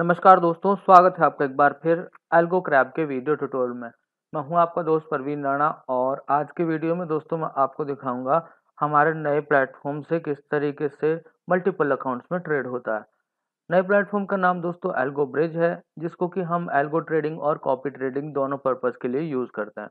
नमस्कार दोस्तों स्वागत है आपका एक बार फिर एल्गो क्रैब के वीडियो ट्यूटोरियल में मैं हूं आपका दोस्त परवीन राणा और आज के वीडियो में दोस्तों मैं आपको दिखाऊंगा हमारे नए प्लेटफॉर्म से किस तरीके से मल्टीपल अकाउंट्स में ट्रेड होता है नए प्लेटफॉर्म का नाम दोस्तों एल्गो ब्रिज है जिसको कि हम एल्गो ट्रेडिंग और कॉपी ट्रेडिंग दोनों पर्पज़ के लिए यूज़ करते हैं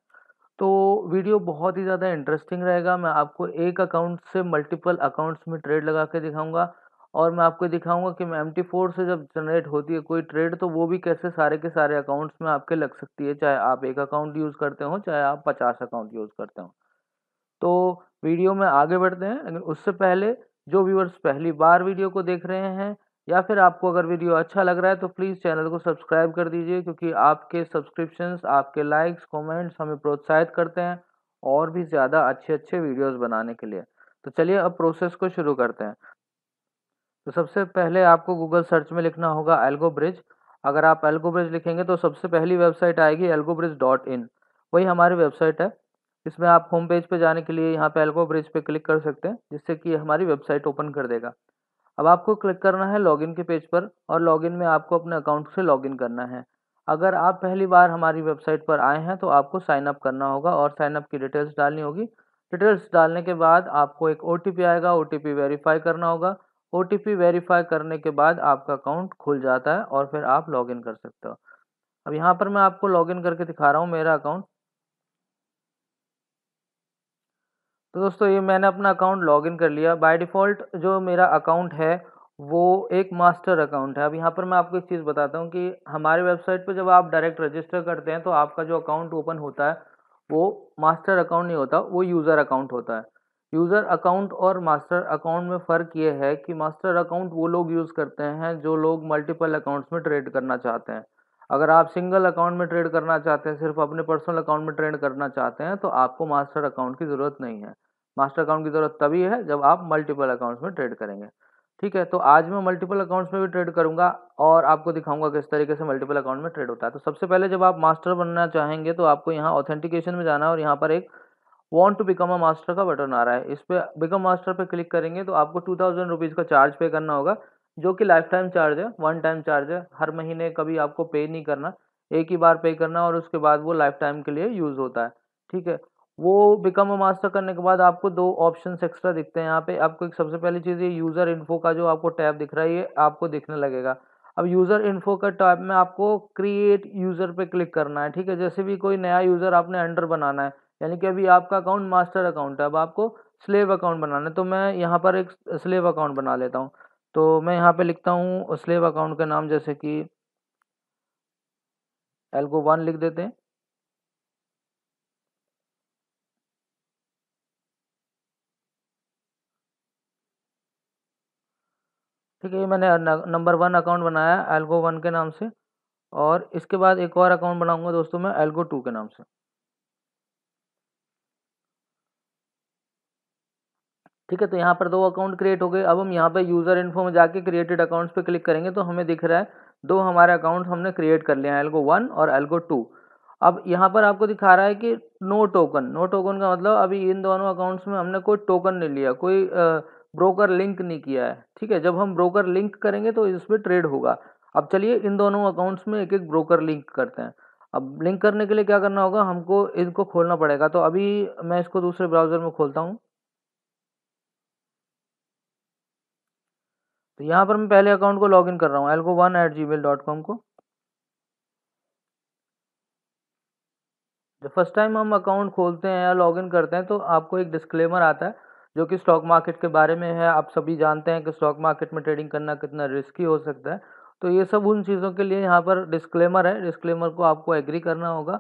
तो वीडियो बहुत ही ज़्यादा इंटरेस्टिंग रहेगा मैं आपको एक अकाउंट से मल्टीपल अकाउंट्स में ट्रेड लगा के दिखाऊंगा और मैं आपको दिखाऊंगा कि एम टी फोर से जब जनरेट होती है कोई ट्रेड तो वो भी कैसे सारे के सारे अकाउंट्स में आपके लग सकती है चाहे आप एक अकाउंट यूज़ करते हो चाहे आप पचास अकाउंट यूज़ करते हो तो वीडियो में आगे बढ़ते हैं लेकिन उससे पहले जो व्यूअर्स पहली बार वीडियो को देख रहे हैं या फिर आपको अगर वीडियो अच्छा लग रहा है तो प्लीज़ चैनल को सब्सक्राइब कर दीजिए क्योंकि आपके सब्सक्रिप्शंस आपके लाइक्स कमेंट्स हमें प्रोत्साहित करते हैं और भी ज़्यादा अच्छे अच्छे वीडियोस बनाने के लिए तो चलिए अब प्रोसेस को शुरू करते हैं तो सबसे पहले आपको गूगल सर्च में लिखना होगा एल्गो ब्रिज अगर आप एल्गो ब्रिज लिखेंगे तो सबसे पहली वेबसाइट आएगी एल्गो ब्रिज डॉट इन वही हमारी वेबसाइट है इसमें आप होम पेज पे जाने के लिए यहाँ पे एल्गो ब्रिज पे क्लिक कर सकते हैं जिससे कि हमारी वेबसाइट ओपन कर देगा अब आपको क्लिक करना है लॉगिन के पेज पर और लॉगिन में आपको अपने अकाउंट से लॉगिन करना है अगर आप पहली बार हमारी वेबसाइट पर आए हैं तो आपको साइन अप करना होगा और साइन अप की डिटेल्स डालनी होगी डिटेल्स डालने के बाद आपको एक ओ आएगा ओ वेरीफाई करना होगा ओ वेरीफाई करने के बाद आपका अकाउंट खुल जाता है और फिर आप लॉगिन कर सकते हो अब यहाँ पर मैं आपको लॉगिन करके दिखा रहा हूँ मेरा अकाउंट तो दोस्तों ये मैंने अपना अकाउंट लॉगिन कर लिया बाय डिफ़ॉल्ट जो मेरा अकाउंट है वो एक मास्टर अकाउंट है अब यहाँ पर मैं आपको एक चीज़ बताता हूँ कि हमारे वेबसाइट पे जब आप डायरेक्ट रजिस्टर करते हैं तो आपका जो अकाउंट ओपन होता है वो मास्टर अकाउंट नहीं होता वो यूज़र अकाउंट होता है यूज़र अकाउंट और मास्टर अकाउंट में फ़र्क ये है कि मास्टर अकाउंट वो लोग यूज़ करते हैं जो लोग मल्टीपल अकाउंट्स में ट्रेड करना चाहते हैं अगर आप सिंगल अकाउंट में ट्रेड करना चाहते हैं सिर्फ अपने पर्सनल अकाउंट में ट्रेड करना चाहते हैं तो आपको मास्टर अकाउंट की ज़रूरत नहीं है मास्टर अकाउंट की ज़रूरत तभी है जब आप मल्टीपल अकाउंट्स में ट्रेड करेंगे ठीक है तो आज मैं मल्टीपल अकाउंट्स में भी ट्रेड करूंगा और आपको दिखाऊंगा किस तरीके से मल्टीपल अकाउंट में ट्रेड होता है तो सबसे पहले जब आप मास्टर बनना चाहेंगे तो आपको यहाँ ऑथेंटिकेशन में जाना है और यहाँ पर एक want to become a master का बटन आ रहा है इस पर बिकम मास्टर पर क्लिक करेंगे तो आपको टू थाउजेंड रुपीज़ का चार्ज पे करना होगा जो कि लाइफ टाइम चार्ज है वन टाइम चार्ज है हर महीने कभी आपको पे नहीं करना एक ही बार पे करना और उसके बाद वो लाइफ टाइम के लिए यूज़ होता है ठीक है वो बिकम अ मास्टर करने के बाद आपको दो ऑप्शन एक्स्ट्रा दिखते हैं यहाँ पे आपको एक सबसे पहली चीज़ ये यूज़र इन्फो का जो आपको टैब दिख रहा है ये आपको दिखने लगेगा अब यूज़र इन्फो का टैब में आपको क्रिएट यूज़र पे क्लिक करना है ठीक है जैसे भी कोई नया यूज़र आपने अंडर बनाना है यानी कि अभी आपका अकाउंट मास्टर अकाउंट है अब आपको स्लेव अकाउंट बनाना है तो मैं यहाँ पर एक स्लेव अकाउंट बना लेता हूँ तो मैं यहाँ पे लिखता हूँ स्लेव अकाउंट का नाम जैसे कि एल्गो वन लिख देते हैं ठीक है मैंने नंबर वन अकाउंट बनाया एल्गो वन के नाम से और इसके बाद एक और अकाउंट बनाऊंगा दोस्तों मैं एल्गो टू के नाम से ठीक है तो यहाँ पर दो अकाउंट क्रिएट हो गए अब हम यहाँ पर यूज़र इन्फो में जाके क्रिएटेड अकाउंट्स पे क्लिक करेंगे तो हमें दिख रहा है दो हमारे अकाउंट हमने क्रिएट कर लिया है एल्गो वन और एल्गो टू अब यहाँ पर आपको दिखा रहा है कि नो टोकन नो टोकन का मतलब अभी इन दोनों अकाउंट्स में हमने कोई टोकन नहीं लिया कोई ब्रोकर लिंक नहीं किया है ठीक है जब हम ब्रोकर लिंक करेंगे तो इसमें ट्रेड होगा अब चलिए इन दोनों अकाउंट्स में एक एक ब्रोकर लिंक करते हैं अब लिंक करने के लिए क्या करना होगा हमको इनको खोलना पड़ेगा तो अभी मैं इसको दूसरे ब्राउज़र में खोलता हूँ तो यहाँ पर मैं पहले अकाउंट को लॉगिन कर रहा हूँ algo one at Gmail dot com को जब फर्स्ट टाइम हम अकाउंट खोलते हैं या लॉगिन करते हैं तो आपको एक डिस्क्लेमर आता है जो कि स्टॉक मार्केट के बारे में है आप सभी जानते हैं कि स्टॉक मार्केट में ट्रेडिंग करना कितना रिस्की हो सकता है तो ये सब उन चीज़ों के लिए यहाँ पर डिस्क्लेमर है डिस्क्लेमर को आपको एग्री करना होगा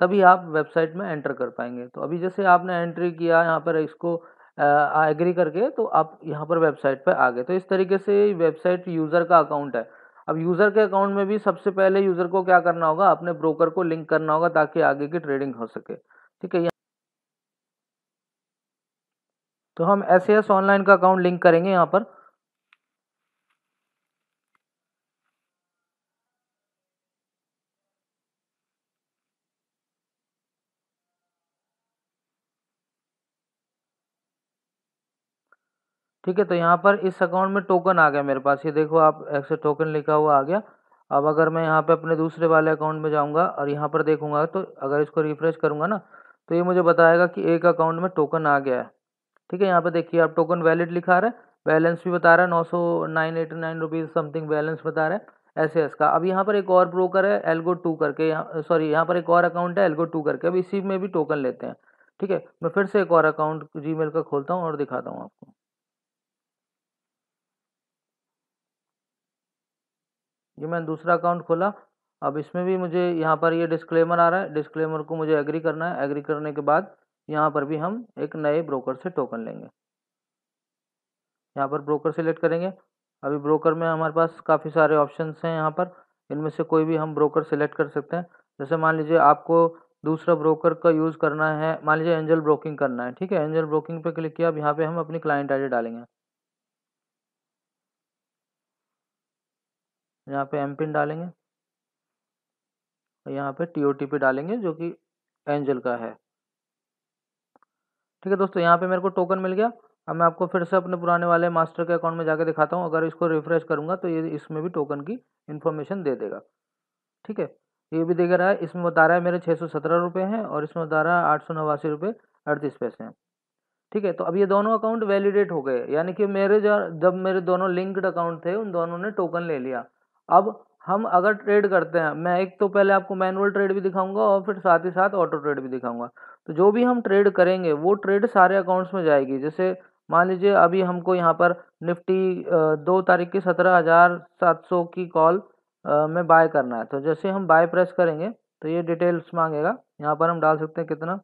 तभी आप वेबसाइट में एंटर कर पाएंगे तो अभी जैसे आपने एंट्री किया यहाँ पर इसको एग्री करके तो आप यहाँ पर वेबसाइट पर आ गए तो इस तरीके से वेबसाइट यूज़र का अकाउंट है अब यूज़र के अकाउंट में भी सबसे पहले यूज़र को क्या करना होगा अपने ब्रोकर को लिंक करना होगा ताकि आगे की ट्रेडिंग हो सके ठीक है तो हम एस ऑनलाइन का अकाउंट लिंक करेंगे यहाँ पर ठीक है तो यहाँ पर इस अकाउंट में टोकन आ गया मेरे पास ये देखो आप ऐसे टोकन लिखा हुआ आ गया अब अगर मैं यहाँ पे अपने दूसरे वाले अकाउंट में जाऊँगा और यहाँ पर देखूँगा तो अगर इसको रिफ्रेश करूँगा ना तो ये मुझे बताएगा कि एक अकाउंट में टोकन आ गया है ठीक है यहाँ पर देखिए आप टोकन वैलिड लिखा रहे हैं बैलेंस भी बता रहा है नौ सौ nine eighty nine rupees something balance बता रहा है एस का अब यहाँ पर एक और ब्रोकर है एल्गो टू करके यहाँ सॉरी यहाँ पर एक और अकाउंट है एल्गो टू करके अब इसी में भी टोकन लेते हैं ठीक है मैं फिर से एक और अकाउंट जी का खोलता हूँ और दिखाता हूँ आपको ये मैंने दूसरा अकाउंट खोला अब इसमें भी मुझे यहाँ पर ये डिस्क्लेमर आ रहा है डिस्क्लेमर को मुझे एग्री करना है एग्री करने के बाद यहाँ पर भी हम एक नए ब्रोकर से टोकन लेंगे यहाँ पर ब्रोकर सिलेक्ट करेंगे अभी ब्रोकर में हमारे पास काफ़ी सारे ऑप्शंस हैं यहाँ पर इनमें से कोई भी हम ब्रोकर सिलेक्ट कर सकते हैं जैसे मान लीजिए आपको दूसरा ब्रोकर का यूज़ करना है मान लीजिए एंजल ब्रोकिंग करना है ठीक है एंजल ब्रोकिंग पे क्लिक किया अब यहाँ पे हम अपनी क्लाइंट आईडी डालेंगे यहाँ पे एम पिन डालेंगे और यहाँ पे टी ओ टी पी डालेंगे जो कि एंजल का है ठीक है दोस्तों यहाँ पे मेरे को टोकन मिल गया अब मैं आपको फिर से अपने पुराने वाले मास्टर के अकाउंट में जाके दिखाता हूँ अगर इसको रिफ्रेश करूँगा तो ये इसमें भी टोकन की इन्फॉर्मेशन दे देगा ठीक है ये भी देख रहा है इसमें बता रहा है मेरे छः सौ सत्रह रुपये हैं और इसमें बता रहा है आठ सौ नवासी रुपये अड़तीस पैसे हैं ठीक है तो अब ये दोनों अकाउंट वैलिडेट हो गए यानी कि मेरे जब मेरे दोनों लिंक्ड अकाउंट थे उन दोनों ने टोकन ले लिया अब हम अगर ट्रेड करते हैं मैं एक तो पहले आपको मैनुअल ट्रेड भी दिखाऊंगा और फिर साथ ही साथ ऑटो ट्रेड भी दिखाऊंगा तो जो भी हम ट्रेड करेंगे वो ट्रेड सारे अकाउंट्स में जाएगी जैसे मान लीजिए अभी हमको यहाँ पर निफ्टी दो तारीख की सत्रह हज़ार सात सौ की कॉल में बाय करना है तो जैसे हम बाय प्रेस करेंगे तो ये डिटेल्स मांगेगा यहाँ पर हम डाल सकते हैं कितना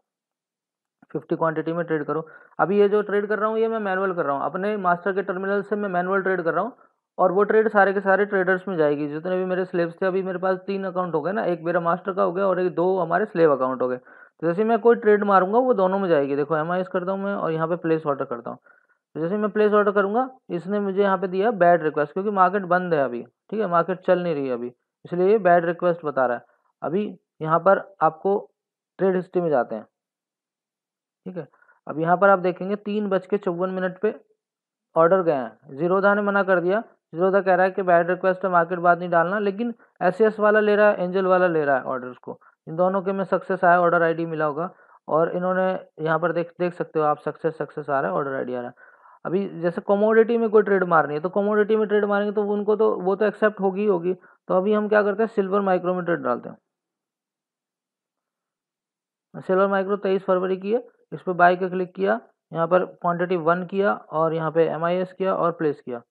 फिफ्टी क्वान्टिटी में ट्रेड करो अभी ये जो ट्रेड कर रहा हूँ ये मैं मैनुअल कर रहा हूँ अपने मास्टर के टर्मिनल से मैं मैनुअल ट्रेड कर रहा हूँ और वो ट्रेड सारे के सारे ट्रेडर्स में जाएगी जितने भी मेरे स्लेब्स थे अभी मेरे पास तीन अकाउंट हो गए ना एक मेरा मास्टर का हो गया और एक दो हमारे स्लेव अकाउंट हो गए तो जैसे मैं कोई ट्रेड मारूंगा वो दोनों में जाएगी देखो एम करता हूँ मैं और यहाँ पे प्लेस ऑर्डर करता हूँ तो जैसे मैं प्लेस ऑर्डर करूँगा इसने मुझे यहाँ पे दिया बैड रिक्वेस्ट क्योंकि मार्केट बंद है अभी ठीक है मार्केट चल नहीं रही है अभी इसलिए ये बैड रिक्वेस्ट बता रहा है अभी यहाँ पर आपको ट्रेड हिस्ट्री में जाते हैं ठीक है अब यहाँ पर आप देखेंगे तीन बज के चौवन मिनट पे ऑर्डर गए हैं जीरोधा ने मना कर दिया जीरोधा कह रहा है कि बैड रिक्वेस्ट है मार्केट बाद नहीं डालना लेकिन एस वाला ले रहा है एंजल वाला ले रहा है ऑर्डर्स को इन दोनों के में सक्सेस आया ऑर्डर आईडी मिला होगा और इन्होंने यहाँ पर देख देख सकते हो आप सक्सेस सक्सेस आ रहा है ऑर्डर आईडी आ रहा है अभी जैसे कमोडिटी में कोई ट्रेड मारनी है तो कमोडिटी में ट्रेड मारेंगे तो उनको तो वो तो एक्सेप्ट होगी होगी तो अभी हम क्या करते हैं सिल्वर माइक्रो में ट्रेड डालते हैं सिल्वर माइक्रो तेईस फरवरी की है इस पर बाई का क्लिक किया यहाँ पर क्वान्टिटी वन किया और यहाँ पर एम किया और प्लेस किया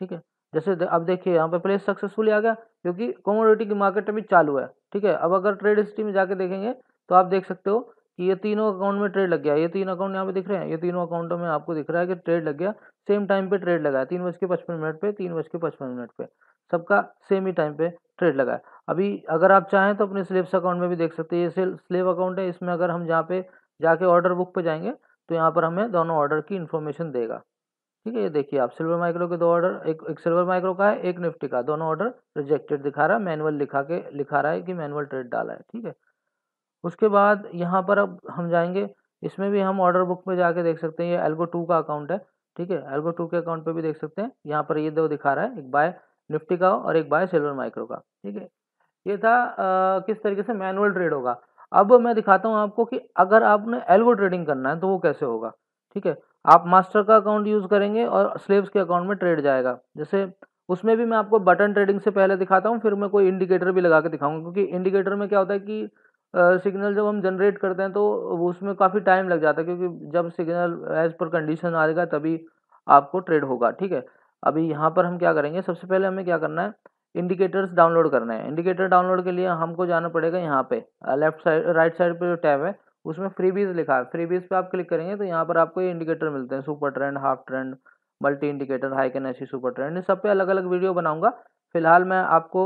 ठीक है जैसे अब देखिए यहाँ पे प्लेस सक्सेसफुली आ गया क्योंकि कॉमोडिटी की मार्केट अभी चालू है ठीक है अब अगर ट्रेड हिस्ट्री में जाके देखेंगे तो आप देख सकते हो कि ये तीनों अकाउंट में ट्रेड लग गया ये तीन अकाउंट यहाँ पे दिख रहे हैं ये तीनों अकाउंटों में आपको दिख रहा है कि ट्रेड लग गया सेम टाइम पे ट्रेड लगा तीन बज के पचपन मिनट पे तीन बज के पचपन मिनट पे सबका सेम ही टाइम पे ट्रेड लगाया अभी अगर आप चाहें तो अपने स्लेब्स अकाउंट में भी देख सकते हैं ये स्लेब अकाउंट है इसमें अगर हम जहाँ पे जाके ऑर्डर बुक पे जाएंगे तो यहाँ पर हमें दोनों ऑर्डर की इन्फॉर्मेशन देगा ठीक है ये देखिए आप सिल्वर माइक्रो के दो ऑर्डर एक एक सिल्वर माइक्रो का है एक निफ्टी का दोनों ऑर्डर रिजेक्टेड दिखा रहा है मैनुअल लिखा के लिखा रहा है कि मैनुअल ट्रेड डाला है ठीक है उसके बाद यहाँ पर अब हम जाएंगे इसमें भी हम ऑर्डर बुक में जाके देख सकते हैं ये एल्गो टू का अकाउंट है ठीक है एल्गो टू के अकाउंट पे भी देख सकते हैं यहाँ पर ये दो दिखा रहा है एक बाय निफ्टी का और एक बाय सिल्वर माइक्रो का ठीक है ये था आ, किस तरीके से मैनुअल ट्रेड होगा अब मैं दिखाता हूँ आपको कि अगर आपने एल्गो ट्रेडिंग करना है तो वो कैसे होगा ठीक है आप मास्टर का अकाउंट यूज़ करेंगे और स्लेब्स के अकाउंट में ट्रेड जाएगा जैसे उसमें भी मैं आपको बटन ट्रेडिंग से पहले दिखाता हूँ फिर मैं कोई इंडिकेटर भी लगा के दिखाऊंगा क्योंकि इंडिकेटर में क्या होता है कि सिग्नल जब हम जनरेट करते हैं तो उसमें काफ़ी टाइम लग जाता है क्योंकि जब सिग्नल एज पर कंडीशन आएगा तभी आपको ट्रेड होगा ठीक है अभी यहाँ पर हम क्या करेंगे सबसे पहले हमें क्या करना है इंडिकेटर्स डाउनलोड करना है इंडिकेटर डाउनलोड के लिए हमको जाना पड़ेगा यहाँ पे लेफ्ट साइड राइट साइड पर जो टैब है उसमें फ्रीबीज लिखा है फ्रीबीज पे आप क्लिक करेंगे तो यहाँ पर आपको ये इंडिकेटर मिलते हैं super trend half trend multi indicator Heikin Ashi super trend इन सब पे अलग अलग वीडियो बनाऊंगा फिलहाल मैं आपको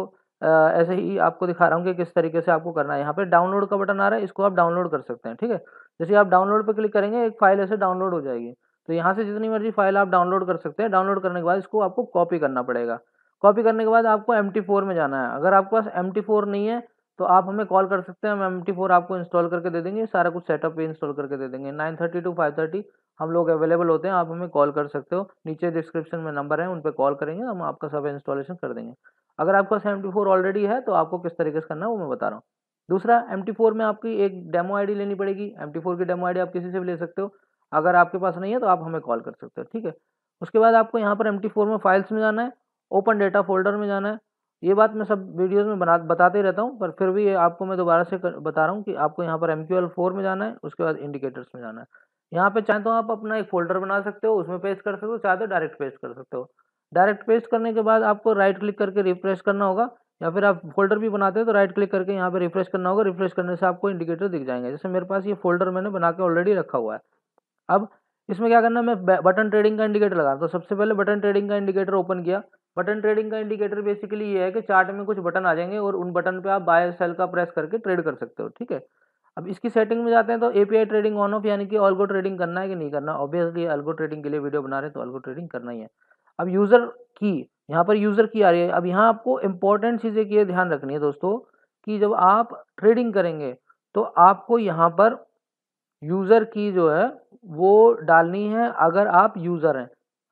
ऐसे ही आपको दिखा रहा हूँ कि किस तरीके से आपको करना है यहाँ पर डाउनलोड का बटन आ रहा है इसको आप डाउनलोड कर सकते हैं ठीक है जैसे आप डाउनलोड पर क्लिक करेंगे एक फाइल ऐसे डाउनलोड हो जाएगी तो यहाँ से जितनी मर्जी फाइल आप डाउनलोड कर सकते हैं डाउनलोड करने के बाद इसको आपको कॉपी करना पड़ेगा कॉपी करने के बाद आपको एम में जाना है अगर आपके पास एम नहीं है तो आप हमें कॉल कर सकते हैं हम एम टी फोर आपको इंस्टॉल करके दे देंगे सारा कुछ सेटअप भी इंस्टॉल करके दे देंगे nine thirty to five thirty हम लोग अवेलेबल होते हैं आप हमें कॉल कर सकते हो नीचे डिस्क्रिप्शन में नंबर है उन पर कॉल करेंगे हम आपका सब इंस्टॉलेशन कर देंगे अगर आपका सेवेंटी फोर ऑलरेडी है तो आपको किस तरीके से करना है वो मैं बता रहा हूँ दूसरा एम टी फोर में आपकी एक डेमो आई डी लेनी पड़ेगी एम टी फोर की डेमो आई डी आप किसी से भी ले सकते हो अगर आपके पास नहीं है तो आप हमें कॉल कर सकते हो ठीक है उसके बाद आपको यहाँ पर एम टी फोर में फाइल्स में जाना है ओपन डेटा फोल्डर में जाना है ये बात मैं सब वीडियोस में बना बताते ही रहता हूँ पर फिर भी आपको मैं दोबारा से कर, बता रहा हूँ कि आपको यहाँ पर एम क्यू एल फोर में जाना है उसके बाद इंडिकेटर्स में जाना है यहाँ पे चाहे तो आप अपना एक फोल्डर बना सकते हो उसमें पेस्ट कर सकते हो चाहे तो डायरेक्ट पेस्ट कर सकते हो डायरेक्ट पेस्ट करने के बाद आपको राइट क्लिक करके रिफ्रेश करना होगा या फिर आप फोल्डर भी बनाते हो तो राइट क्लिक करके यहाँ पर रिफ्रेश करना होगा रिफ्रेश करने से आपको इंडिकेटर दिख जाएंगे जैसे मेरे पास ये फोल्डर मैंने बना के ऑलरेडी रखा हुआ है अब इसमें क्या करना मैं बटन ट्रेडिंग का इंडिकेटर लगा तो सबसे पहले बटन ट्रेडिंग का इंडिकेटर ओपन किया बटन ट्रेडिंग का इंडिकेटर बेसिकली ये है कि चार्ट में कुछ बटन आ जाएंगे और उन बटन पे आप बाय सेल का प्रेस करके ट्रेड कर सकते हो ठीक है अब इसकी सेटिंग में जाते हैं तो एपीआई ट्रेडिंग ऑन ऑफ यानी कि ऑल्गो ट्रेडिंग करना है कि नहीं करना ऑब्वियसली अलगो ट्रेडिंग के लिए वीडियो बना रहे हैं तो अलगो ट्रेडिंग करना ही है अब यूज़र की यहाँ पर यूज़र की आ रही है अब यहाँ आपको इंपॉर्टेंट चीज़ें की ध्यान रखनी है दोस्तों कि जब आप ट्रेडिंग करेंगे तो आपको यहाँ पर यूज़र की जो है वो डालनी है अगर आप यूज़र हैं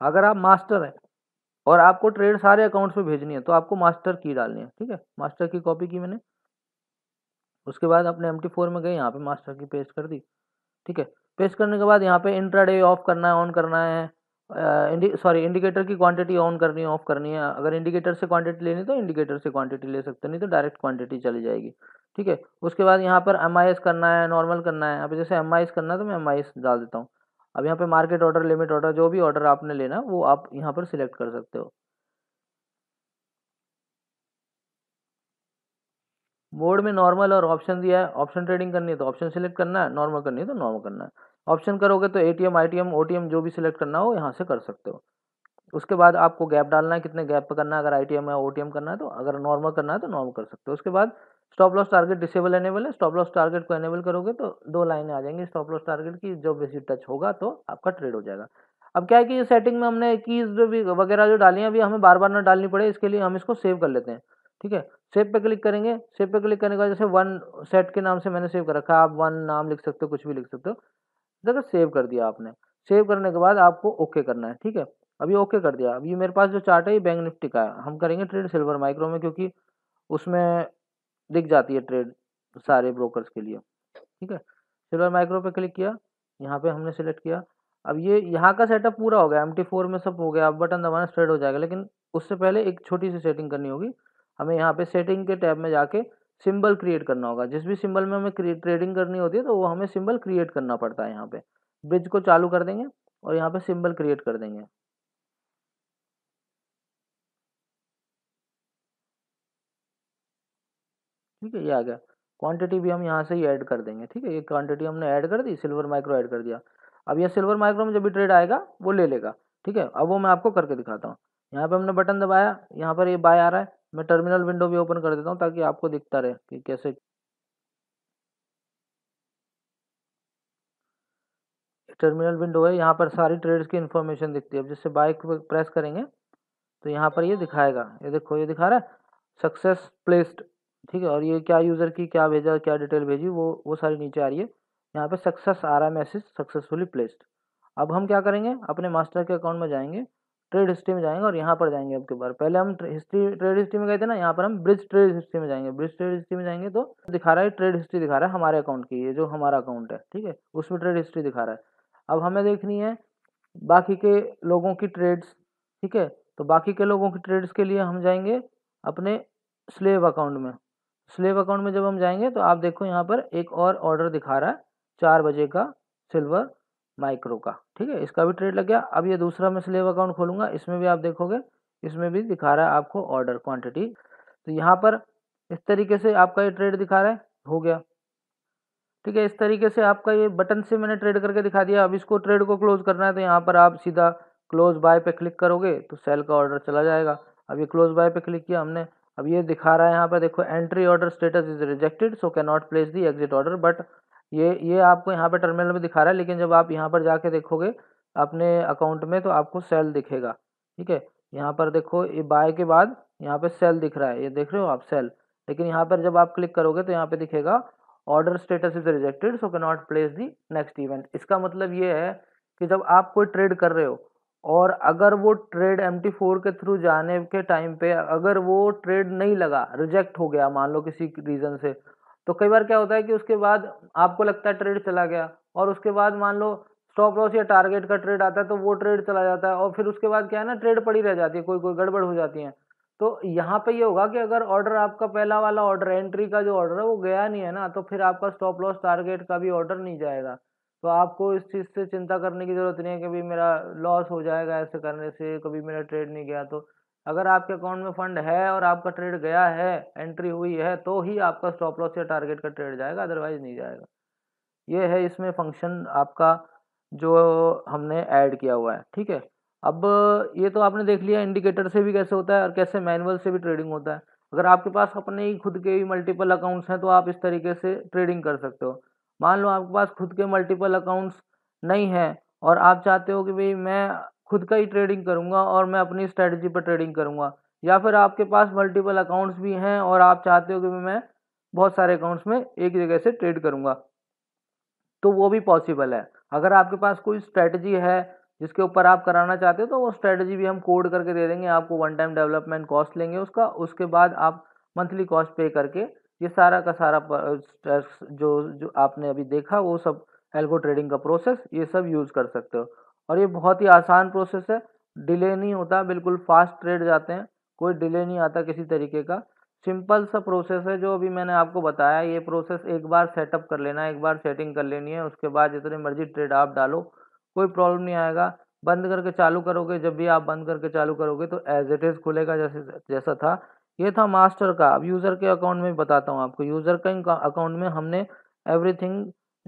अगर आप मास्टर हैं और आपको ट्रेड सारे अकाउंट्स में भेजनी है तो आपको मास्टर की डालनी है ठीक है मास्टर की कॉपी की मैंने उसके बाद अपने एम फोर में गए यहाँ पे मास्टर की पेस्ट कर दी ठीक है पेस्ट करने के बाद यहाँ पे इंट्राडे ऑफ करना है ऑन करना है इंडी सॉरी इंडिकेटर की क्वांटिटी ऑन करनी है ऑफ करनी है अगर इंडिकेटर से क्वांटिटी लेनी तो इंडिकेटर से क्वांटिटी ले सकते नहीं तो डायरेक्ट क्वांटिटी चली जाएगी ठीक है उसके बाद यहाँ पर एम करना है नॉर्मल करना है अब जैसे एम करना है तो मैं एम डाल देता हूँ अब यहाँ पे मार्केट ऑर्डर लिमिट ऑर्डर जो भी ऑर्डर आपने लेना वो आप यहाँ पर सिलेक्ट कर सकते हो बोर्ड में नॉर्मल और ऑप्शन दिया है ऑप्शन ट्रेडिंग करनी है तो ऑप्शन सिलेक्ट करना है नॉर्मल करनी है तो नॉर्मल करना है ऑप्शन करोगे तो एटीएम आईटीएम ओटीएम जो भी सिलेक्ट करना हो यहाँ से कर सकते हो उसके बाद आपको गैप डालना है कितने गैप पर करना है अगर आईटीएम है ओटीएम करना है तो अगर नॉर्मल करना है तो नॉर्मल कर सकते हो उसके बाद stop loss target disable enable है स्टॉप लॉस टारगेट को एनेबल करोगे तो दो लाइनें आ जाएंगी स्टॉप लॉस टारगेट की जो बेसिक टच होगा तो आपका ट्रेड हो जाएगा अब क्या है कि ये सेटिंग में हमने कीज जो भी वगैरह जो डाली हैं अभी हमें बार बार ना डालनी पड़े इसके लिए हम इसको सेव कर लेते हैं ठीक है सेव पे क्लिक करेंगे सेव पे क्लिक करने के बाद जैसे वन सेट के नाम से मैंने सेव कर रखा है आप वन नाम लिख सकते हो कुछ भी लिख सकते हो देखो सेव कर दिया आपने सेव करने के बाद आपको ओके करना है ठीक है अभी ओके कर दिया अभी मेरे पास जो चार्ट है ये बैंक निफ्टी का है हम करेंगे ट्रेड सिल्वर माइक्रो में क्योंकि उसमें दिख जाती है ट्रेड सारे ब्रोकर्स के लिए ठीक है सिल्वर माइक्रो पे क्लिक किया यहाँ पे हमने सेलेक्ट किया अब ये यहाँ का सेटअप पूरा हो गया एम टी फोर में सब हो गया अब बटन दबाना स्ट्रेड हो जाएगा लेकिन उससे पहले एक छोटी सी सेटिंग करनी होगी हमें यहाँ पे सेटिंग के टैब में जाके सिंबल क्रिएट करना होगा जिस भी सिंबल में हमें ट्रेडिंग करनी होती है तो वो हमें सिंबल क्रिएट करना पड़ता है यहाँ पे ब्रिज को चालू कर देंगे और यहाँ पे सिंबल क्रिएट कर देंगे ठीक है ये आ गया क्वांटिटी भी हम यहाँ से ही ऐड कर देंगे ठीक है ये क्वांटिटी हमने ऐड कर दी सिल्वर माइक्रो ऐड कर दिया अब ये सिल्वर माइक्रो में जब भी ट्रेड आएगा वो ले लेगा ठीक है अब वो मैं आपको करके दिखाता हूँ यहाँ पर हमने बटन दबाया यहाँ पर ये बाय आ रहा है मैं टर्मिनल विंडो भी ओपन कर देता हूँ ताकि आपको दिखता रहे कि कैसे टर्मिनल विंडो है यहाँ पर सारी ट्रेड्स की इन्फॉर्मेशन दिखती है अब जैसे बाइक प्रेस करेंगे तो यहाँ पर ये दिखाएगा ये देखो ये दिखा रहा है सक्सेस प्लेस्ड ठीक है और ये क्या यूज़र की क्या भेजा क्या डिटेल भेजी वो वो सारी नीचे आ रही है यहाँ पे सक्सेस आ रहा है मैसेज सक्सेसफुली प्लेस्ड अब हम क्या करेंगे अपने मास्टर के अकाउंट में जाएंगे ट्रेड हिस्ट्री में जाएंगे और यहाँ पर जाएंगे आपके बार पहले हम हिस्ट्री ट्रेड हिस्ट्री में गए थे ना यहाँ पर हम ब्रिज ट्रेड हिस्ट्री में जाएंगे ब्रिज ट्रेड हिस्ट्री में जाएंगे तो दिखा रहा है ट्रेड हिस्ट्री दिखा रहा है हमारे अकाउंट की ये जो हमारा अकाउंट है ठीक है उसमें ट्रेड हिस्ट्री दिखा रहा है अब हमें देखनी है बाकी के लोगों की ट्रेड्स ठीक है तो बाकी के लोगों की ट्रेड्स के लिए हम जाएंगे अपने स्लेव अकाउंट में स्लेव अकाउंट में जब हम जाएंगे तो आप देखो यहाँ पर एक और ऑर्डर दिखा रहा है चार बजे का सिल्वर माइक्रो का ठीक है इसका भी ट्रेड लग गया अब ये दूसरा मैं स्लेव अकाउंट खोलूंगा इसमें भी आप देखोगे इसमें भी दिखा रहा है आपको ऑर्डर क्वांटिटी तो यहाँ पर इस तरीके से आपका ये ट्रेड दिखा रहा है हो गया ठीक है इस तरीके से आपका ये बटन से मैंने ट्रेड करके दिखा दिया अब इसको ट्रेड को क्लोज करना है तो यहाँ पर आप सीधा क्लोज बाय पे क्लिक करोगे तो सेल का ऑर्डर चला जाएगा अब ये क्लोज बाय पे क्लिक किया हमने अब ये दिखा रहा है यहाँ पर देखो entry order status is rejected so can not place the exit order but ये ये आपको यहाँ पर टर्मिनल में दिखा रहा है लेकिन जब आप यहाँ पर जाके देखोगे अपने अकाउंट में तो आपको सेल दिखेगा ठीक है यहाँ पर देखो ये बाय के बाद यहाँ पे सेल दिख रहा है ये देख रहे हो आप सेल लेकिन यहाँ पर जब आप क्लिक करोगे तो यहाँ पे दिखेगा order status is rejected so can not place the next event इसका मतलब ये है कि जब आप कोई ट्रेड कर रहे हो और अगर वो ट्रेड एम टी फोर के थ्रू जाने के टाइम पे अगर वो ट्रेड नहीं लगा रिजेक्ट हो गया मान लो किसी रीज़न से तो कई बार क्या होता है कि उसके बाद आपको लगता है ट्रेड चला गया और उसके बाद मान लो स्टॉप लॉस या टारगेट का ट्रेड आता है तो वो ट्रेड चला जाता है और फिर उसके बाद क्या है ना ट्रेड पड़ी रह जाती है कोई कोई गड़बड़ हो जाती है तो यहाँ पे ये होगा कि अगर ऑर्डर आपका पहला वाला ऑर्डर एंट्री का जो ऑर्डर है वो गया नहीं है ना तो फिर आपका स्टॉप लॉस टारगेट का भी ऑर्डर नहीं जाएगा तो आपको इस चीज़ से चिंता करने की ज़रूरत नहीं है कभी मेरा लॉस हो जाएगा ऐसे करने से कभी मेरा ट्रेड नहीं गया तो अगर आपके अकाउंट में फंड है और आपका ट्रेड गया है एंट्री हुई है तो ही आपका स्टॉप लॉस या टारगेट का ट्रेड जाएगा अदरवाइज नहीं जाएगा ये है इसमें फंक्शन आपका जो हमने ऐड किया हुआ है ठीक है अब ये तो आपने देख लिया इंडिकेटर से भी कैसे होता है और कैसे मैनुअल से भी ट्रेडिंग होता है अगर आपके पास अपने ही खुद के ही मल्टीपल अकाउंट्स हैं तो आप इस तरीके से ट्रेडिंग कर सकते हो मान लो आपके पास खुद के मल्टीपल अकाउंट्स नहीं हैं और आप चाहते हो कि भाई मैं खुद का ही ट्रेडिंग करूँगा और मैं अपनी स्ट्रेटजी पर ट्रेडिंग करूँगा या फिर आपके पास मल्टीपल अकाउंट्स भी हैं और आप चाहते हो कि मैं बहुत सारे अकाउंट्स में एक जगह से ट्रेड करूँगा तो वो भी पॉसिबल है अगर आपके पास कोई स्ट्रेटजी है जिसके ऊपर आप कराना चाहते हो तो वो स्ट्रेटजी भी हम कोड करके दे देंगे आपको वन टाइम डेवलपमेंट कॉस्ट लेंगे उसका उसके बाद आप मंथली कॉस्ट पे करके ये सारा का सारा जो जो आपने अभी देखा वो सब एल्गो ट्रेडिंग का प्रोसेस ये सब यूज़ कर सकते हो और ये बहुत ही आसान प्रोसेस है डिले नहीं होता बिल्कुल फास्ट ट्रेड जाते हैं कोई डिले नहीं आता किसी तरीके का सिंपल सा प्रोसेस है जो अभी मैंने आपको बताया ये प्रोसेस एक बार सेटअप कर लेना एक बार सेटिंग कर लेनी है उसके बाद जितनी मर्जी ट्रेड आप डालो कोई प्रॉब्लम नहीं आएगा बंद करके चालू करोगे जब भी आप बंद करके चालू करोगे तो एज इट इज़ खुलेगा जैसे जैसा था ये था मास्टर का अब यूज़र के अकाउंट में बताता हूँ आपको यूज़र के अकाउंट में हमने एवरीथिंग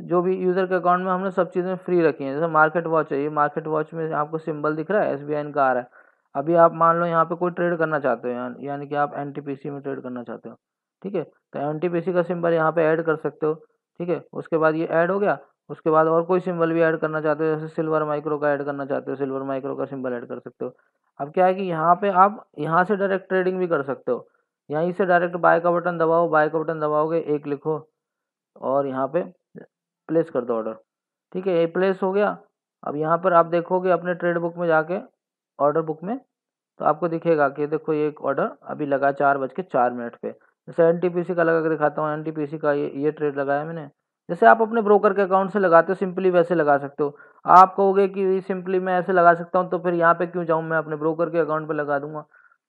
जो भी यूज़र के अकाउंट में हमने सब चीज़ें फ्री रखी हैं जैसे मार्केट वॉच है ये मार्केट वॉच में आपको सिंबल दिख रहा है एस का आ रहा है अभी आप मान लो यहाँ पे कोई ट्रेड करना चाहते हो यानी कि आप एन में ट्रेड करना चाहते हो ठीक है तो एन का सिंबल यहाँ पे ऐड कर सकते हो ठीक है उसके बाद ये ऐड हो गया उसके बाद और कोई सिंबल भी ऐड करना चाहते हो जैसे सिल्वर माइक्रो का ऐड करना चाहते हो सिल्वर माइक्रो का सिंबल ऐड कर सकते हो अब क्या है कि यहाँ पे आप यहाँ से डायरेक्ट ट्रेडिंग भी कर सकते हो यहीं से डायरेक्ट बाय का बटन दबाओ बाय का बटन दबाओगे एक लिखो और यहाँ पे प्लेस कर दो ऑर्डर ठीक है ये प्लेस हो गया अब यहाँ पर आप देखोगे अपने ट्रेड बुक में जाके ऑर्डर बुक में तो आपको दिखेगा कि देखो ये एक ऑर्डर अभी लगा चार बज के चार मिनट पे जैसे एन का लगा के दिखाता हूँ एन का ये ये ट्रेड लगाया मैंने जैसे आप अपने ब्रोकर के अकाउंट से लगाते हो सिंपली वैसे लगा सकते हो आप कहोगे कि सिंपली मैं ऐसे लगा सकता हूँ तो फिर यहाँ पे क्यों जाऊँ मैं अपने ब्रोकर के अकाउंट पे लगा दूंगा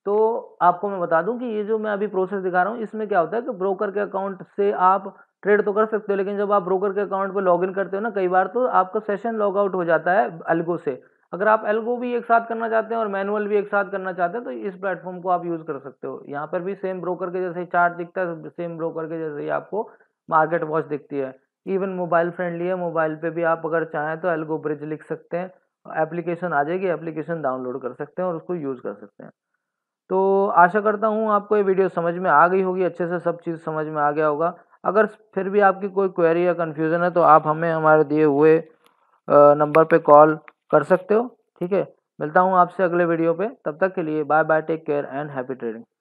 तो आपको मैं बता दूं कि ये जो मैं अभी प्रोसेस दिखा रहा हूँ इसमें क्या होता है कि ब्रोकर के अकाउंट से आप ट्रेड तो कर सकते हो लेकिन जब आप ब्रोकर के अकाउंट पर इन करते हो ना कई बार तो आपका सेशन लॉग आउट हो जाता है एल्गो से अगर आप एल्गो भी एक साथ करना चाहते हैं और मैनुअल भी एक साथ करना चाहते हैं तो इस प्लेटफॉर्म को आप यूज़ कर सकते हो यहाँ पर भी सेम ब्रोकर के जैसे चार्ट दिखता है सेम ब्रोकर के जैसे ही आपको मार्केट वॉच दिखती है इवन मोबाइल फ्रेंडली है मोबाइल पे भी आप अगर चाहें तो एल्गो ब्रिज लिख सकते हैं एप्लीकेशन आ जाएगी एप्लीकेशन डाउनलोड कर सकते हैं और उसको यूज़ कर सकते हैं तो आशा करता हूँ आपको ये वीडियो समझ में आ गई होगी अच्छे से सब चीज़ समझ में आ गया होगा अगर फिर भी आपकी कोई क्वेरी या कन्फ्यूज़न है तो आप हमें हमारे दिए हुए नंबर पर कॉल कर सकते हो ठीक है मिलता हूँ आपसे अगले वीडियो पर तब तक के लिए bye bye take care and happy trading